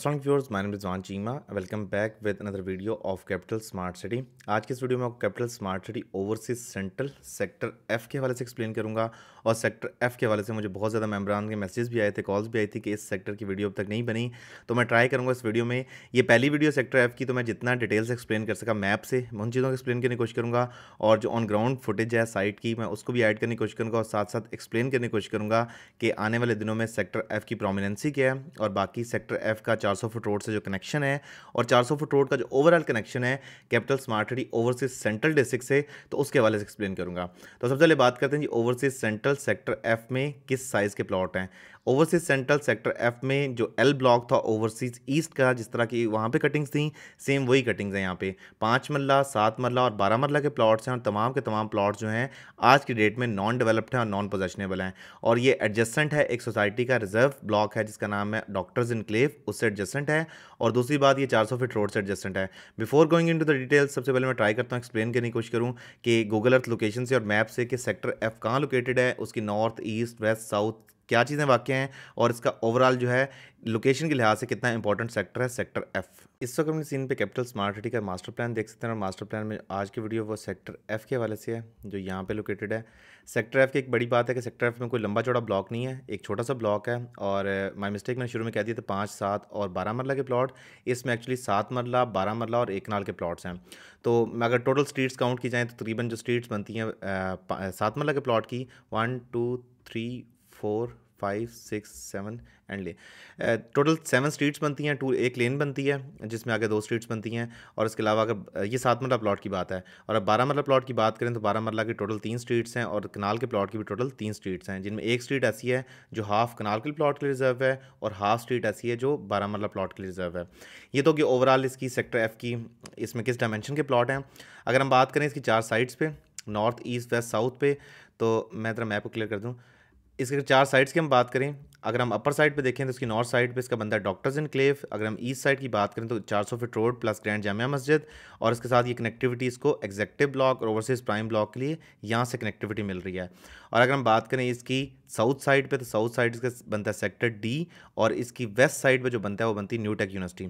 असल viewers my Rizwan Cheema welcome back with another video of Capital smart City आज के इस वीडियो में आपको Capital smart City overseas central sector F के हवाले से एक्सप्लेन करूंगा और सेक्टर एफ़ के हवाले से मुझे बहुत ज़्यादा मेम्बरान के मैसेज भी आए थे कॉल्स भी आई थी कि इस सेक्टर की वीडियो अब तक नहीं बनी तो मैं ट्राई करूँगा इस वीडियो में ये पहली वीडियो सेक्टर एफ़ की तो मैं जितना डिटेल्स एक्सप्लेन कर सका मैप से उन चीज़ों को एक्सप्लेन करने की कोशिश करूँगा और जो ऑन ग्राउंड फुटेज है साइट की मैं उसको भी ऐड करने की कोशिश करूँगा और साथ साथ एक्सप्लेन करने की कोशिश करूँगा कि आने वाले दिनों में सेक्टर एफ़ की प्रोमिनेंसी क्या है और बाकी सेक्टर एफ़ का चार सौ फुट रोड से जो कनेक्शन है और चार सौ फुट रोड का जो ओवरऑल कनेक्शन है Capital smart City overseas central district से तो उसके हवाले से एक्सप्लेन करूँगा तो सबसे पहले बात करते हैं जी ओवरसीज सेंट्रल सेक्टर एफ में किस साइज़ के प्लॉट हैं ओवरसीज सेंट्रल सेक्टर एफ में जो एल ब्लॉक था ओवरसीज ईस्ट का जिस तरह की वहाँ पे कटिंग्स थी सेम वही कटिंग्स हैं यहाँ पे पाँच मरला सात मरला और बारह मरला के प्लॉट्स हैं और तमाम के तमाम प्लाट्स जो हैं आज की डेट में नॉन डेवलप्ड हैं और नॉन पोजेशनेबल हैं और ये एडजस्टेंट है एक सोसाइटी का रिजर्व ब्लॉक है जिसका नाम है डॉक्टर्स इनक्लेव उससे एडजस्टेंट है और दूसरी बात ये चार फीट रोड से एडजस्टेंट है before going in the details सबसे पहले मैं ट्राई करता हूँ एक्सप्लेन करने की कोशिश करूँ कि गूगल अर्थ लोकेशन से और मैप से कि सेक्टर एफ कहाँ लोकेटेड है उसकी नॉर्थ ईस्ट वेस्ट साउथ क्या चीज़ें वाक्य हैं और इसका ओवरऑल जो है लोकेशन के लिहाज से कितना इंपॉर्टेंट सेक्टर है सेक्टर एफ इस वक्त हमने सीन पे कैपिटल स्मार्ट सिटी का मास्टर प्लान देख सकते हैं और मास्टर प्लान में आज की वीडियो वो सेक्टर एफ के हवाले से है जो यहाँ पे लोकेटेड है सेक्टर एफ की एक बड़ी बात है कि सेक्टर एफ में कोई लंबा चौड़ा ब्लॉक नहीं है एक छोटा सा ब्लॉक है और माई मिस्टेक मैंने शुरू में कह दिया था पाँच सात और बारह मरला के प्लाट इसमें एक्चुअली सात मरला बारह मरला और एक नाल के प्लाट्स हैं तो अगर टोटल स्ट्रीट्स काउंट की जाएँ तो तकरीबन जो स्ट्रीट्स बनती हैं सात मरला के प्लाट की one two three four five six seven and ले टोटल सेवन स्ट्रीट्स बनती हैं टू एक लेन बनती है जिसमें आगे दो स्ट्रीट्स बनती हैं और इसके अलावा अगर ये सात मरला प्लाट की बात है और अब बारह मरला प्लाट की बात करें तो बारह मरला की टोटल तीन स्ट्रीट्स हैं और कनाल के प्लाट की भी टोटल तीन स्ट्रीट्स हैं जिनमें एक स्ट्रीट ऐसी है जो हाफ कनाल के प्लाट के लिए रिजर्व है और हाफ स्ट्रीट ऐसी है जो बारह मरला प्लाट के लिए रिजर्व है ये तो कि ओवरऑल इसकी सेक्टर एफ़ की इसमें किस डायमेंशन के प्लाट हैं अगर हम बात करें इसकी चार साइड्स पर नॉर्थ ईस्ट वेस्ट साउथ पे तो मैं ज़रा मैप को क्लियर कर दूँ इसके चार साइड्स की हम बात करें अगर हम अपर साइड पे देखें तो इसकी नॉर्थ साइड पे इसका बनता है डॉक्टर्स इन क्लेव अगर हम ईस्ट साइड की बात करें तो 400 feet road plus grand Jamia Masjid और इसके साथ ये कनेक्टिविटी इसको एग्जेक्टिव ब्लॉक और ओवरसीज प्राइम ब्लॉक के लिए यहाँ से कनेक्टिविटी मिल रही है और अगर हम बात करें इसकी साउथ साइड पे तो साउथ साइड का बनता है सेक्टर डी और इसकी वेस्ट साइड पे जो बनता है वो बनती है न्यू टेक यूनिवर्सिटी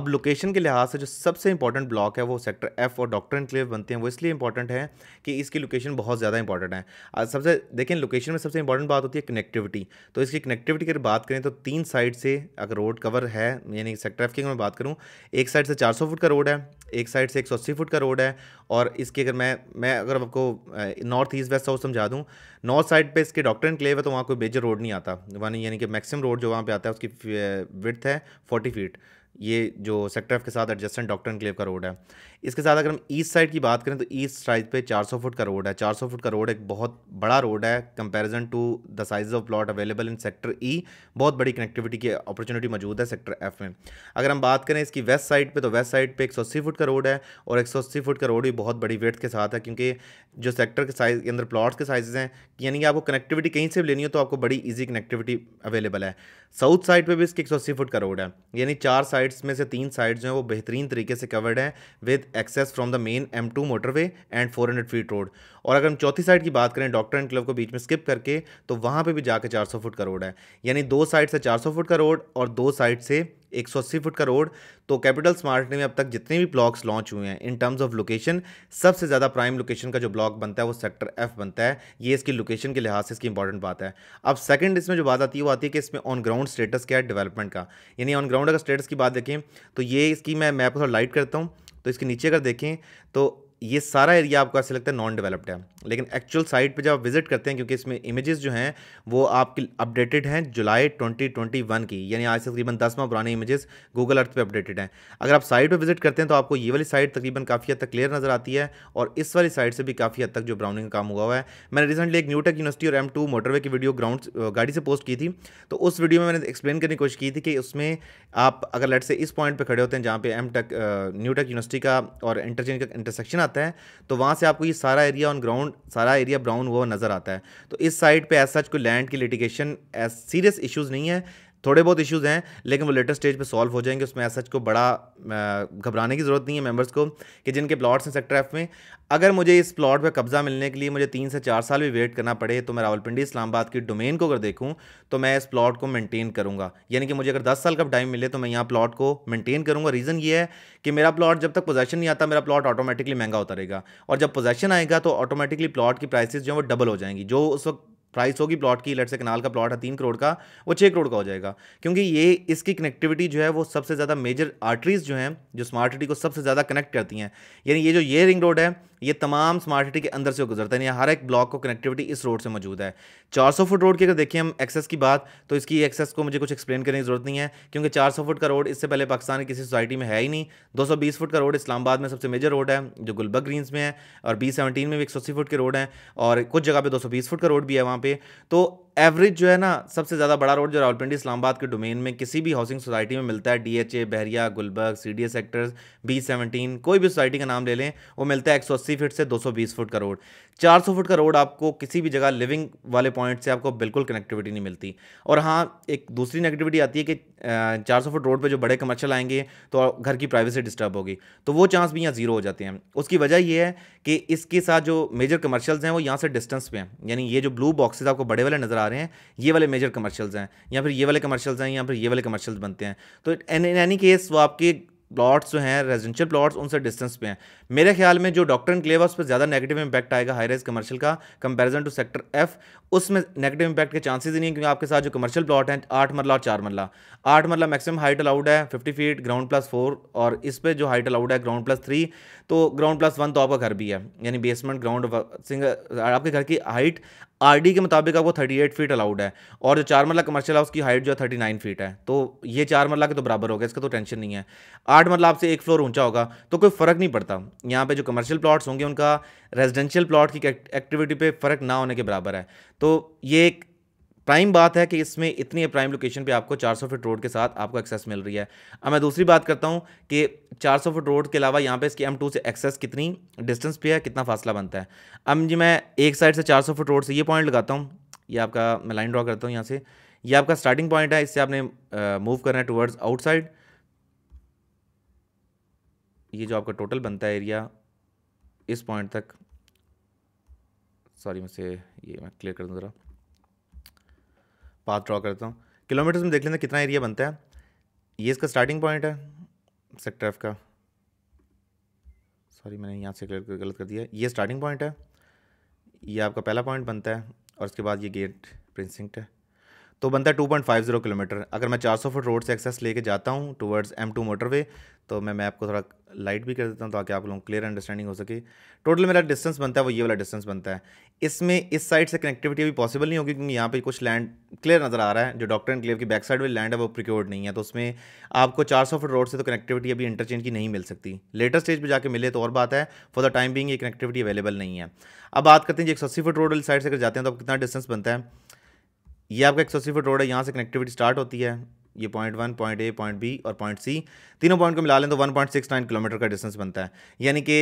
अब लोकेशन के लिहाज से जो सबसे इंपॉर्टेंट ब्लॉक है वो सेक्टर एफ और डॉक्टर इनक्लेव बनते हैं वो इसलिए इंपॉर्टेंट है कि इसकी लोकेशन बहुत ज़्यादा इंपॉर्टेंट है सबसे देखें लोकेशन में सबसे इंपॉर्टेंट बात होती है कनेक्टिविटी तो इसकी कनेक्टिविटी की बात करें तो तीन साइड से अगर रोड कवर है यानी सेक्टर एफ की मैं बात करूँ एक साइड से चार फुट का रोड है एक साइड से एक फुट का रोड है और इसके अगर मैं मैं अगर आपको नॉर्थ ईस्ट वेस्ट साउथ समझा दूँ नॉर्थ साइड पे इसके डॉक्टर क्लेव है तो वहाँ कोई मेजर रोड नहीं आता वन यानी कि मैक्सिमम रोड जो वहाँ पे आता है उसकी विथ है फोर्टी फीट ये जो सेक्टर एफ के साथ एडजस्टेंट डॉक्टर क्लेव का रोड है इसके साथ अगर हम ईस्ट साइड की बात करें तो ईस्ट साइड पे 400 फुट का रोड है 400 फुट का रोड एक बहुत बड़ा रोड है comparison to the size of plot available in sector E बहुत बड़ी कनेक्टिविटी की अपॉर्चुनिटी मौजूद है सेक्टर एफ में अगर हम बात करें इसकी वेस्ट साइड पर तो वेस्ट साइड पर एक फुट का रोड है और एक फुट का रोड भी बहुत बड़ी वेट के साथ है क्योंकि जो सेक्टर के साइज के अंदर प्लाट्स के साइज़ हैं यानी कि आपको कनेक्टिविटी कहीं से भी लेनी हो तो आपको बड़ी ईजी कनेक्टिविटी अवेलेबल है साउथ साइड पर भी इसकी एक फुट का रोड है यानी चार साइड साइड्स में से तीन साइड जो है वो बेहतरीन तरीके से कवर्ड हैं with access from the main M two motorway and four hundred feet road और अगर हम चौथी साइड की बात करें डॉक्टर एंड क्लब को बीच में स्किप करके तो वहाँ पर भी जाके चार फुट का रोड है यानी दो साइड से चार फुट का रोड और दो साइड से 180 फुट का रोड तो कैपिटल स्मार्ट ने अब तक जितने भी ब्लॉक्स लॉन्च हुए हैं इन टर्म्स ऑफ लोकेशन सबसे ज़्यादा प्राइम लोकेशन का जो ब्लॉक बनता है वो सेक्टर एफ बनता है ये इसकी लोकेशन के लिहाज से इसकी इंपॉर्टेंट बात है अब सेकंड इसमें जो बात आती है वो आती है कि इसमें ऑन ग्राउंड स्टेटस क्या है डेवलपमेंट का यानी ऑन ग्राउंड अगर स्टेटस की बात देखें तो ये इसकी मैं मैप थोड़ा लाइट करता हूँ तो इसके नीचे अगर देखें तो ये सारा एरिया आपको ऐसे लगता है नॉन डेवलप्ड है लेकिन एक्चुअल साइट पे जब आप विजिट करते हैं क्योंकि इसमें इमेजेस जो हैं वो आपकी अपडेटेड हैं जुलाई 2021 की यानी आज से तकरीबन दस माह पुराने इमेजेस गूगल अर्थ पे अपडेटेड हैं अगर आप साइट पे विजिट करते हैं तो आपको ये वाली साइट तकरीबन काफ़ी हद तक क्लियर नजर आती है और इस वाली साइड से भी काफ़ी हद तक जो ब्राउनिंग का काम हुआ हुआ है मैंने रिसेंटली एक न्यूटेक यूनिवर्सिटी और एम टू मोटरवे की वीडियो ग्राउंड गाड़ी से पोस्ट की थी तो उस वीडियो में मैंने एक्सप्लेन करने की कोशिश की थी कि उसमें आप अगर लेट से इस पॉइंट पर खड़े होते हैं जहाँ पे एम टेक न्यूटेक यूनिवर्सिटी का और इंटरचेंज का इंटरसेक्शन आता आता है तो वहाँ से आपको ये सारा एरिया ऑन ग्राउंड सारा एरिया ब्राउन हुआ नज़र आता है तो इस साइड पर एज सच कोई लैंड की लिटिगेशन सीरियस इशूज़ नहीं है थोड़े बहुत इश्यूज हैं लेकिन वो लेटेस्ट स्टेज पे सॉल्व हो जाएंगे उसमें ऐसा को बड़ा घबराने की ज़रूरत नहीं है मेंबर्स को कि जिनके प्लॉट्स हैं सेक्टर एफ में अगर मुझे इस प्लॉट पे कब्जा मिलने के लिए मुझे तीन से चार साल भी वेट करना पड़े तो मैं रावलपिंडी इस्लामाबाद की डोमेन को अगर देखूँ तो मैं इस प्लॉट को मेनटेन करूँगा यानी कि मुझे अगर दस साल का टाइम मिले तो मैं यहाँ प्लॉट को मेनटेन करूँगा रीज़न ये है कि मेरा प्लॉट जब तक पोजेशन नहीं आता मेरा प्लॉट ऑटोमेटिकली महंगा होता रहेगा और जब पोजेशन आएगा तो ऑटोमेटिकली प्लॉट की प्राइसेस जो है वो डबल हो जाएंगी जो उस वक्त प्राइस होगी प्लॉट की लट से कनाल का प्लॉट है तीन करोड़ का वो छः करोड़ का हो जाएगा क्योंकि ये इसकी कनेक्टिविटी जो है वो सबसे ज़्यादा मेजर आर्टरीज जो हैं जो स्मार्ट सिटी को सबसे ज़्यादा कनेक्ट करती हैं यानी ये जो ये रिंग रोड है ये तमाम स्मार्ट सिटी के अंदर से गुजरता है हर एक ब्लॉक को कनेक्टिविटी इस रोड से मौजूद है 400 फुट रोड की अगर देखें हम एक्सेस की बात तो इसकी एक्सेस को मुझे कुछ एक्सप्लेन करने की जरूरत नहीं है क्योंकि 400 फुट का रोड इससे पहले पाकिस्तान की किसी सोसाइटी में है ही नहीं 220 फुट का रोड इस्लामाबाद में सबसे मेजर रोड है जो गुलबर्ग ग्रीन्स में है और बी में भी एक फुट के रोड हैं और कुछ जगह पर दो फुट का रोड भी है वहाँ पर तो एवरेज जो है ना सबसे ज़्यादा बड़ा रोड जो रावलपिंडी इस्लामाबाद के डोमेन में किसी भी हाउसिंग सोसाइटी में मिलता है DHA Bahria Gulberg CDA sectors B seventeen कोई भी सोसाइटी का नाम ले लें वो मिलता है 180 फीट से 220 फुट का रोड चार सौ फुट का रोड आपको किसी भी जगह लिविंग वाले पॉइंट से आपको बिल्कुल कनेक्टिविटी नहीं मिलती और हाँ एक दूसरी नेगेटिविटी आती है कि चार सौ फुट रोड पे जो बड़े कमर्शियल आएंगे तो घर की प्राइवेसी डिस्टर्ब होगी तो वो चांस भी यहाँ ज़ीरो हो जाते हैं उसकी वजह यह है कि इसके साथ जो मेजर कमर्शियल्स हैं वो यहाँ से डिस्टेंस पे हैं यानी ये जो ब्लू बॉक्सेज आपको बड़े वाले नज़र आ रहे हैं ये वाले मेजर कमर्शल्स हैं या फिर ये वाले कमर्शल्स हैं या फिर ये वाले कमर्शल्स बनते हैं तो इन एनी केस वो आपके प्लॉट्स जो हैं रेजिडेंशियल प्लॉट्स उनसे डिस्टेंस पे हैं मेरे ख्याल में जो डॉक्टर क्लेव है उस पर ज़्यादा नेगेटिव इंपैक्ट आएगा हाई रेज कमर्शियल का कंपैरिजन टू सेक्टर एफ उसमें नेगेटिव इंपैक्ट के चांसेस ही नहीं क्योंकि आपके साथ जो कमर्शियल प्लॉट हैं आठ मरला और चार मरला आठ मरला मैक्सिमम हाइट अलाउड है fifty feet ground plus four और इस पर जो हाइट अलाउड है ग्राउंड प्लस थ्री तो ग्राउंड प्लस वन तो आपका घर भी है यानी बेसमेंट ग्राउंड सिंगल आपके घर की हाइट आरडी के मुताबिक आपको एट फीट अलाउड है और जो चार मरला कमर्शियल हाउस की हाइट जो है थर्टी नाइन फीट है तो ये चार मरला के तो बराबर होगा इसका तो टेंशन नहीं है आठ मरला आपसे एक फ्लोर ऊंचा होगा तो कोई फ़र्क नहीं पड़ता यहाँ पे जो कमर्शियल प्लॉट्स होंगे उनका रेजिडेंशियल प्लॉट की एक्टिविटी पे फ़र्क ना होने के बराबर है तो ये एक प्राइम बात है कि इसमें इतनी प्राइम लोकेशन पे आपको 400 फीट रोड के साथ आपको एक्सेस मिल रही है अब मैं दूसरी बात करता हूँ कि 400 फीट रोड के अलावा यहाँ पे इसकी M2 से एक्सेस कितनी डिस्टेंस पे है कितना फासला बनता है अब जी मैं एक साइड से 400 फीट रोड से ये पॉइंट लगाता हूँ ये आपका मैं लाइन ड्रॉ करता हूँ यहाँ से ये आपका स्टार्टिंग पॉइंट है इससे आपने मूव करना है टूवर्ड्स आउटसाइड ये जो आपका टोटल बनता है एरिया इस पॉइंट तक सॉरी मुझसे ये मैं क्लियर कर दूँ ज़रा पाथ ड्रॉ करता हूँ किलोमीटर्स में देख लेते हैं कितना एरिया बनता है ये इसका स्टार्टिंग पॉइंट है सेक्टर एफ का सॉरी मैंने यहाँ से गलत कर दिया ये स्टार्टिंग पॉइंट है ये आपका पहला पॉइंट बनता है और उसके बाद ये गेट प्रिंसिंक्ट है तो बनता है two point five zero kilometre अगर मैं चार सौ फुट रोड से एक्सेस लेके जाता हूँ टूवर्ड्स एम टू मोटरवे तो मैं मैं आपको थोड़ा लाइट भी कर देता हूँ ताकि आप लोगों को क्लियर अंडरस्टैंडिंग हो सके टोटल मेरा डिस्टेंस बनता है वो ये वाला डिस्टेंस बनता है इसमें इस साइड से कनेक्टिविटी अभी पॉसिबल नहीं होगी क्योंकि यहाँ पे कुछ लैंड क्लियर नज़र आ रहा है जो डॉक्टर क्लियर की बैक साइड में लैंड है वो प्रिक्योर्ड नहीं है तो उसमें आपको चार फुट रोड से तो कनेक्टिविटी अभी इंटरचेंज की नहीं मिल सकती लेटर स्टेज पर जाकर मिले तो और बात है फॉर द टाइम बिंग ये कनेक्टिविटी अवेलेबल नहीं है अब बात करते हैं जी एक सौ फुट रोड वाली साइड से अगर जाते हैं तो कितना डिस्टेंस बनता है ये आपका एक सौ फुट रोड है यहाँ से कनेक्टिविटी स्टार्ट होती है ये point one point A point B और पॉइंट सी तीनों पॉइंट को मिला लें तो one point six nine kilometre का डिस्टेंस बनता है यानी कि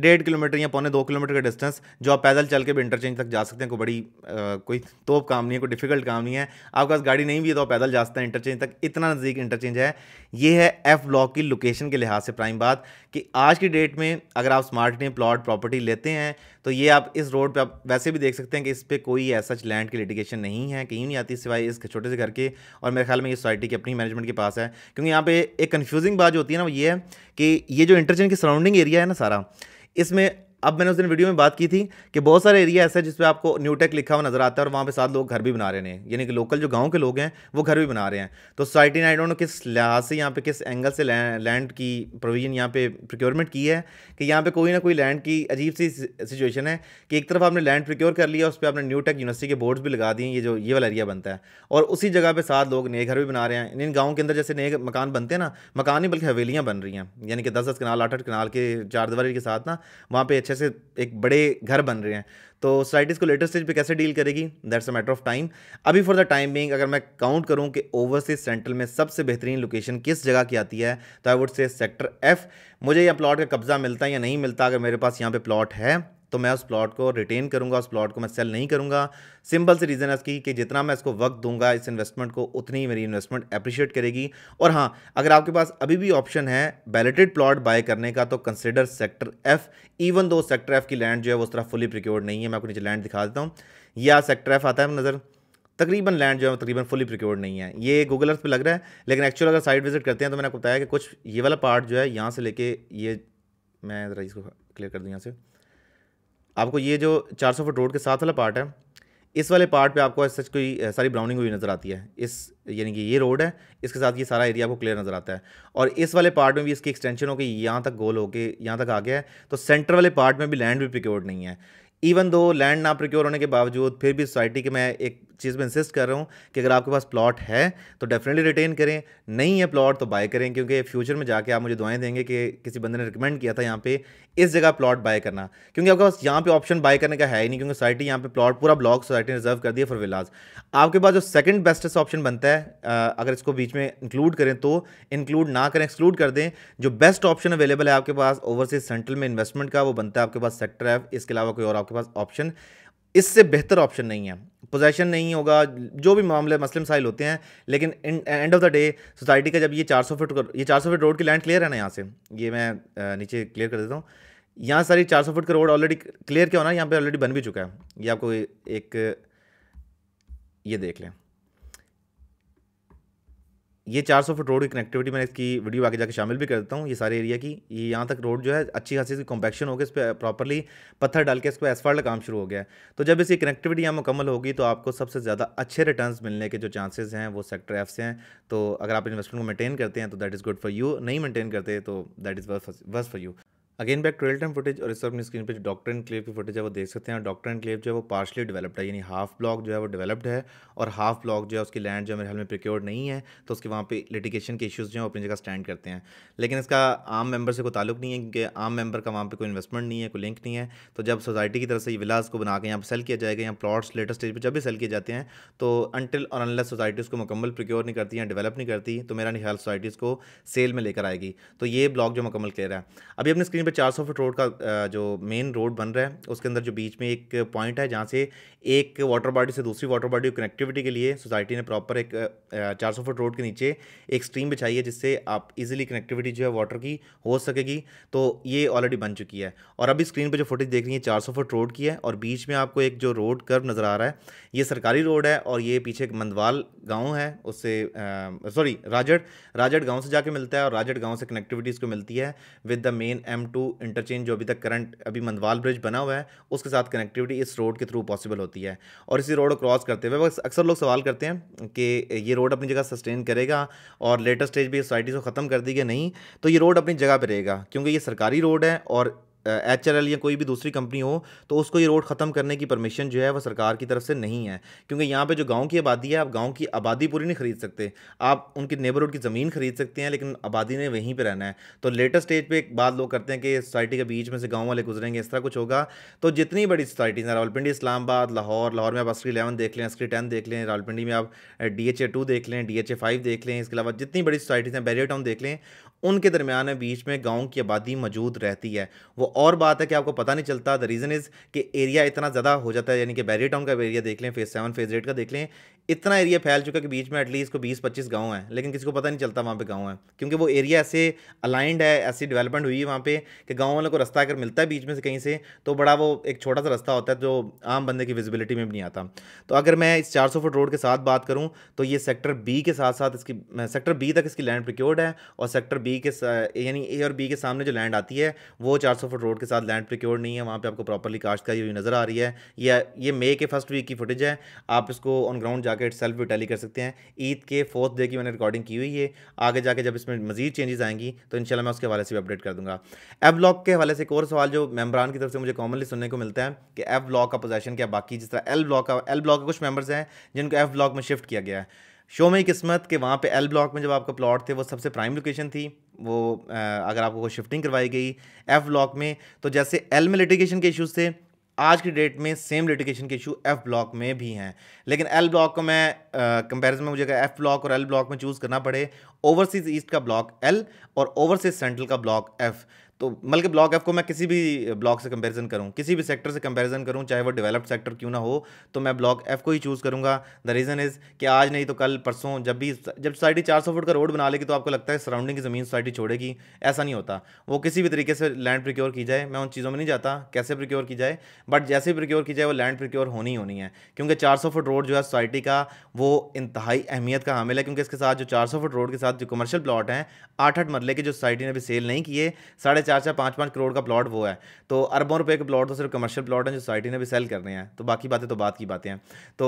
डेढ़ किलोमीटर या पौने दो किलोमीटर का डिस्टेंस जो आप पैदल चल के भी इंटरचेंज तक जा सकते हैं कोई बड़ी आ, कोई तोप काम नहीं है कोई डिफिकल्ट काम नहीं है आपके पास गाड़ी नहीं भी है तो आप पैदल जा सकते हैं इंटरचेंज तक इतना नज़दीक इंटरचेंज है ये है एफ ब्लॉक की लोकेशन के लिहाज से प्राइम बात कि आज की डेट में अगर आप स्मार्ट ने प्लॉट प्रॉपर्टी लेते हैं तो ये आप इस रोड पर आप वैसे भी देख सकते हैं कि इस पर कोई ऐसा लैंड की लिटिगेशन नहीं है कहीं नहीं आती सिवाय इस छोटे से घर के और मेरे ख्याल में ये सोसाइटी की अपनी मैनेजमेंट के पास है क्योंकि यहाँ पे एक कन्फ्यूजिंग बात जो होती है ना वो ये है कि ये जो इंटरचेंज की सराउंडिंग एरिया है ना सारा इसमें अब मैंने उस दिन वीडियो में बात की थी कि बहुत सारे एरिया ऐसे हैं पर आपको न्यूटेक लिखा हुआ नजर आता है और वहाँ पे साथ लोग घर भी बना रहे हैं यानी कि लोकल जो गाँव के लोग हैं वो घर भी बना रहे हैं तो सोसाइटी ने आई डोंट नो किस लिहाज से यहाँ पे किस एंगल से लैंड की प्रोविजन यहाँ पे प्रोक्योरमेंट की है कि यहाँ पे कोई ना कोई लैंड की अजीब सी सिचुएशन है कि एक तरफ आपने लैंड प्रिक्योर कर लिया उस पर आपने न्यूटेक यूनिवर्सिटी के बोर्ड्स भी लगा दिए ये जो ये वाला एरिया बनता है और उसी जगह पर सात लोग नए घर भी बना रहे हैं इन गाँव के अंदर जैसे नए मकान बनते हैं ना मकान ही बल्कि हवेलियाँ बन रही हैं यानी कि दस दस कनाल आठ आठ कनाल के चार दीवारी के साथ ना वहाँ पर अच्छे से एक बड़े घर बन रहे हैं तो सोसाइटीज़ को लेटर स्टेज पे कैसे डील करेगी that's a matter of time अभी फॉर द टाइम बिंग अगर मैं काउंट करूं कि ओवरसीज सेंट्रल में सबसे बेहतरीन लोकेशन किस जगह की आती है तो I would say sector F मुझे यह प्लॉट का कब्ज़ा मिलता है या नहीं मिलता अगर मेरे पास यहाँ पर प्लॉट है तो मैं उस प्लॉट को रिटेन करूंगा उस प्लॉट को मैं सेल नहीं करूंगा सिंपल सी रीज़न है इसकी कि जितना मैं इसको वक्त दूंगा इस इन्वेस्टमेंट को उतनी ही मेरी इन्वेस्टमेंट अप्रिशिएट करेगी और हाँ अगर आपके पास अभी भी ऑप्शन है बैलेटेड प्लॉट बाय करने का तो कंसिडर सेक्टर एफ इवन दो सेक्टर एफ की लैंड जो है वो उस तरह फुली प्रिक्योर्ड नहीं है मैं आपको नीचे लैंड दिखा देता हूँ या सेक्टर एफ आता है नज़र तकरीबन लैंड जो है तकरीबन फुली प्रिक्योर्ड नहीं है ये गूगल अर्थ पर लग रहा है लेकिन एक्चुअल अगर साइट विजिट करते हैं तो मैंने आपको बताया कि कुछ ये वाला पार्ट जो है यहाँ से लेके ये मैं ज़रा इसको क्लियर कर दूँ यहाँ से आपको ये जो चार सौ फुट रोड के साथ वाला पार्ट है इस वाले पार्ट पे आपको सच कोई सारी ब्राउनिंग हुई नज़र आती है इस यानी कि ये रोड है इसके साथ ये सारा एरिया आपको क्लियर नज़र आता है और इस वाले पार्ट में भी इसकी एक्सटेंशन होकर यहाँ तक गोल होके यहाँ तक आ गया है तो सेंटर वाले पार्ट में भी लैंड भी प्रिक्योर्ड नहीं है इवन दो लैंड ना प्रिक्योर होने के बावजूद फिर भी सोसाइटी के मैं एक चीज़ में इंसिस्ट कर रहा हूँ कि अगर आपके पास प्लॉट है तो डेफिनेटली रिटेन करें नहीं है प्लॉट तो बाय करें क्योंकि फ्यूचर में जाके आप मुझे दुआएं देंगे कि किसी बंदे ने रिकमेंड किया था यहाँ पे इस जगह प्लॉट बाय करना क्योंकि आपके पास यहाँ पे ऑप्शन बाय करने का है ही नहीं क्योंकि सोसाइटी यहाँ पे प्लॉट पूरा ब्लॉक सोसाइटी ने रिजर्व कर दिया फॉर विलाज आपके पास जो सेकंड बेस्टेस्ट ऑप्शन बनता है अगर इसको बीच में इंक्लूड करें तो इंक्लूड ना करें एक्सक्लूड कर दें जो बेस्ट ऑप्शन अवेलेबल है आपके पास ओवरसीज सेंट्रल में इन्वेस्टमेंट का वो बनता है आपके पास सेक्टर एफ इसके अलावा कोई और आपके पास ऑप्शन इससे बेहतर ऑप्शन नहीं है पोजेशन नहीं होगा जो भी मामले मसलिम साइल होते हैं लेकिन end of the day society का जब ये 400 फुट ये 400 फुट रोड की लैंड क्लियर है ना यहाँ से ये मैं नीचे क्लियर कर देता हूँ यहाँ सारी 400 फुट का रोड ऑलरेडी क्लियर क्या होना यहाँ पे ऑलरेडी बन भी चुका है ये आपको एक ये देख लें ये 400 फुट रोड की कनेक्टिविटी मैंने इसकी वीडियो आगे जाकर शामिल भी कर देता हूँ ये सारे एरिया की ये यहाँ तक रोड जो है अच्छी खासी इसकी कॉम्पैक्शन होगी इस पर प्रॉपरली पत्थर डाल के इस पर एसफाल्ट का काम शुरू हो गया है तो जब इसकी कनेक्टिविटी यहाँ मुकम्मल होगी तो आपको सबसे ज़्यादा अच्छे रिटर्न मिलने के जो चांसेज हैं वो सेक्टर एफ से हैं तो अगर आप इन्वेस्टमेंट को मेटेन करते हैं तो that is good for you नहीं मेनटेन करते तो that is worse for you again back trail time footage और इस अपनी स्क्रीन पर डॉक्टर एंड क्लेव की फुटेज है वो देख सकते हैं और डॉक्टर एंड क्लेव जो है वो पार्शली डेवलप्ड है यानी हाफ ब्लॉक जो है वो डेवलप्ड है और हाफ ब्लॉक जो है उसकी लैंड जो है मेरे हाल में प्रिक्योर नहीं है तो उसके वहाँ पे लिटिगेशन के इशूज़ जो है अपनी जगह स्टैंड करते हैं लेकिन इसका आम मेंबर से कोई ताल्लुक नहीं है क्योंकि आम मेंबर का वहाँ पर कोई इन्वेस्टमेंट नहीं है कोई लिंक नहीं है तो जब सोसाइटी की तरफ से विलास को बना के यहाँ पर सेल किया जाएगा या प्लॉट्स लेटेस्ट स्टेज पर जब भी सेल किए जाते हैं तो अनटिल और अनलेस सोसाइटी उसको मुकम्मल प्रिक्योर नहीं करती या डेवलप नहीं करती तो मेरा ख्याल सोसाइटी उसको सेल में लेकर आएगी तो ये ब्लॉक जो मुकम्मल क्लियर है अभी अपनी स्क्रीन पर चार सौ फुट रोड का जो मेन रोड बन रहा है उसके अंदर जो बीच में एक पॉइंट है जहाँ से एक वाटर बॉडी से दूसरी वाटर बॉडी कनेक्टिविटी के लिए सोसाइटी ने प्रॉपर एक चार सौ फुट रोड के नीचे एक स्ट्रीम बिछाई है जिससे आप इजीली कनेक्टिविटी जो है वाटर की हो सकेगी तो ये ऑलरेडी बन चुकी है और अभी स्क्रीन पर जो फुटेज देख रही है चार फुट रोड की है और बीच में आपको एक जो रोड कर्व नज़र आ रहा है ये सरकारी रोड है और ये पीछे एक मंदवाल गाँव है उससे सॉरी राजड़ राजड़ गाँव से जाके मिलता है और राजड़ गाँव से कनेक्टिविटीज़ को मिलती है with the main M two interchange जो अभी तक करंट अभी मंदवाल ब्रिज बना हुआ है उसके साथ कनेक्टिविटी इस रोड के थ्रू पॉसिबल होती है और इसी रोड क्रॉस करते हुए बस अक्सर लोग सवाल करते हैं कि ये रोड अपनी जगह सस्टेन करेगा और लेटेस्ट स्टेज भी सोसाइटी को ख़त्म कर दी गई नहीं तो ये रोड अपनी जगह पर रहेगा क्योंकि ये सरकारी रोड है और एच या कोई भी दूसरी कंपनी हो तो उसको ये रोड ख़त्म करने की परमिशन जो है वह सरकार की तरफ से नहीं है क्योंकि यहाँ पे जो गांव की आबादी है आप गांव की आबादी पूरी नहीं खरीद सकते आप उनकी नेबरहुड की ज़मीन खरीद सकते हैं लेकिन आबादी ने वहीं पर रहना है तो लेटेस्ट स्टेज पर एक बात लोग करते हैं कि सोसाइटी के बीच में से गाँव वाले गुजरेंगे इस तरह कुछ होगा तो जितनी बड़ी सोसाइटीज़ हैं रावलपिंडी इस्लामाबाद लाहौर लाहौर में आप अस्क्री इलेवन देख लें अस्क्री टेन देख लें रावलपिंडी में आप डी एच ए टू देख लें डी एच ए फाइव देख लें इसके अलावा जितनी बड़ी सोसाइटीज़ हैं बैरियर टाउन देख लें उनके दरमियान बीच में गाँव की आबादी मौजूद रहती है वो और बात है कि आपको पता नहीं चलता द रीज़न इज़ कि एरिया इतना ज़्यादा हो जाता है यानी कि बैरी टाउन का एरिया देख लें फेज़ सेवन फेज़ एट का देख लें इतना एरिया फैल चुका है कि बीच में एटलीस्ट को बीस पच्चीस गाँव हैं लेकिन किसी को पता नहीं चलता वहाँ पे गाँव है क्योंकि वो एरिया ऐसे अलाइंड है ऐसी डेवलपमेंट हुई है वहाँ पे कि गाँव वालों को रास्ता अगर मिलता है बीच में से कहीं से तो बड़ा वो एक छोटा सा रास्ता होता है जो आम बंदे की विजिबिलिटी में भी नहीं आता तो अगर मैं इस चार फुट रोड के साथ बात करूँ तो ये सेक्टर बी के साथ साथ इसकी सेक्टर बी तक इसकी लैंड प्रिक्योर्ड है और सेक्टर बी के यानी ए और बी के सामने जो लैंड आती है वो चार फुट रोड के साथ लैंड प्रिक्योर्ड नहीं है वहाँ पर आपको प्रॉपरली काश्तकारी हुई नज़र आ रही है या ये मे के फर्स्ट वीक की फुटेज है आप इसको ऑन ग्राउंड जाकर सेल्फ भी टैली कर सकते हैं ईद के फोर्थ डे की मैंने रिकॉर्डिंग की हुई है आगे जाके जब इसमें मजीद चेंजेस आएंगी तो इंशाल्लाह मैं उसके हवाले से भी अपडेट कर दूंगा एफ ब्लॉक के हवाले से एक और सवाल जो मेम्बरान की तरफ से मुझे कॉमनली सुनने को मिलता है कि एफ ब्लॉक का पोजेशन क्या बाकी जिस तरह एल ब्लॉक का एल ब्लॉक के कुछ मेम्बर्स हैं जिनको एफ ब्लॉक में शिफ्ट किया गया है शो में किस्मत के वहाँ पे एल ब्लॉक में जब आपका प्लॉट थे वो सबसे प्राइम लोकेशन थी वो अगर आपको शिफ्टिंग करवाई गई एफ ब्लॉक में तो जैसे एल में लिटिगेशन के इश्यूज़ थे आज की डेट में सेम लिटिगेशन के इशू एफ ब्लॉक में भी हैं लेकिन एल ब्लॉक को मैं कंपैरिजन में मुझे एफ ब्लॉक और एल ब्लॉक में चूज़ करना पड़े ओवरसीज़ ईस्ट का ब्लॉक एल और ओवरसीज़ सेंट्रल का ब्लॉक एफ़ तो बल्कि ब्लॉक एफ को मैं किसी भी ब्लॉक से कंपैरिजन करूँ किसी भी सेक्टर से कंपैरिजन करूँ चाहे वो डेवलप्ड सेक्टर क्यों ना हो तो मैं ब्लॉक एफ को ही चूज़ करूँगा द रीज़न इज़ कि आज नहीं तो कल परसों जब भी जब सोसाइटी चार सौ फुट का रोड बना लेगी तो आपको लगता है सराउंडिंग की ज़मीन सोसाइटी छोड़ेगी ऐसा नहीं होता वो किसी भी तरीके से लैंड प्रिक्योर की जाए मैं उन चीज़ों में नहीं जाता कैसे प्रिक्योर की जाए बट जैसे प्रिक्योर की जाए वो लैंड प्रिक्योर होनी होनी है क्योंकि चार सौ फुट रोड जो है सोसाइटी का वो इंतहाई अहमियत का हामिल है क्योंकि इसके साथ जो चार सौ फुट रोड के साथ जो कमर्शल प्लाट हैं आठ आठ मरले के जो सोसाइटी ने अभी सेल नहीं किए साढ़े चार चार पाँच पाँच करोड़ का प्लॉट वो है तो अरबों रुपये के प्लॉट तो सिर्फ कमर्शियल प्लॉट हैं जो सोसाइटी ने भी सेल करने हैं तो बाकी बातें तो बात की बातें हैं तो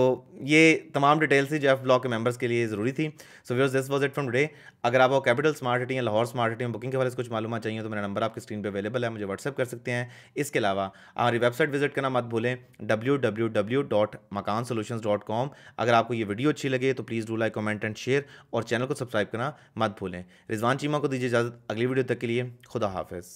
ये तमाम डिटेल्स थी जो एफ ब्लॉक के मेंबर्स के लिए ज़रूरी थी so views this was it from day अगर आप कैपिटल स्मार्ट सिटी या लाहौर स्मार्ट सिटी में बुकिंग के बारे में कुछ मालूम चाहिए तो मेरा नंबर आपकी स्क्रीन पर अवेलेबल है मुझे व्हाट्सअप कर सकते हैं इसके अलावा हमारी वेबसाइट विजिट करना मत भूलें W W W dot Makaan dot com अगर आपको ये वीडियो अच्छी लगे तो please do like comment and share और चैनल को सब्सक्राइब करना मत भूलें रिजवान चीमा को दीजिए इजाज़त अगली वीडियो तक के लिए खुदा हाफिज़